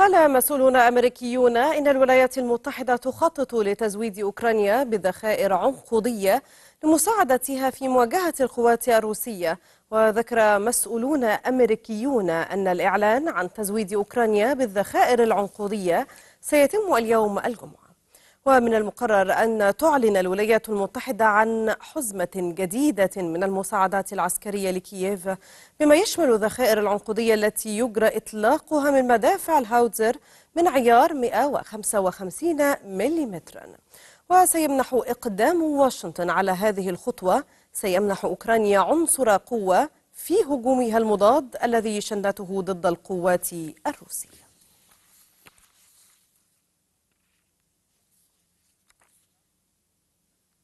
قال مسؤولون أمريكيون إن الولايات المتحدة تخطط لتزويد أوكرانيا بذخائر عنقودية لمساعدتها في مواجهة القوات الروسية وذكر مسؤولون أمريكيون أن الإعلان عن تزويد أوكرانيا بالذخائر العنقودية سيتم اليوم الجمعة ومن المقرر أن تعلن الولايات المتحدة عن حزمة جديدة من المساعدات العسكرية لكييف بما يشمل ذخائر العنقودية التي يجرى إطلاقها من مدافع الهاوتزر من عيار 155 مليمترا وسيمنح إقدام واشنطن على هذه الخطوة سيمنح أوكرانيا عنصر قوة في هجومها المضاد الذي شنته ضد القوات الروسيه